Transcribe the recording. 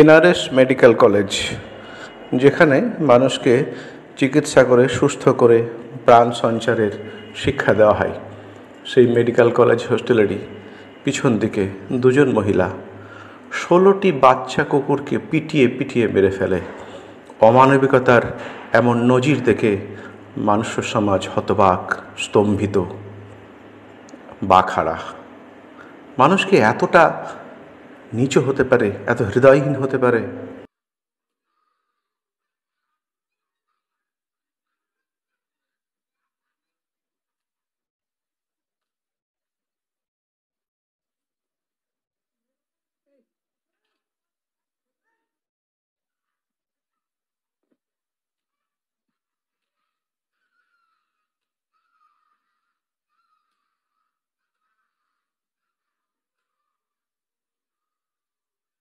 NRS medical college যেখানে মানুষকে চিকিৎসা করে সুস্থ করে প্রাণ সঞ্চারের শিক্ষা দেওয়া হয় সেই মেডিকেল কলেজ হোস্টেলেরই পিছন দিকে দুজন মহিলা ষোলোটি বাচ্চা কুকুরকে পিটিয়ে পিটিয়ে মেরে ফেলে অমানবিকতার এমন নজির দেখে মানুষ সমাজ হতবাক স্তম্ভিত বাখাড়া মানুষকে এতটা নিচু হতে পারে এত হৃদয়হীন হতে পারে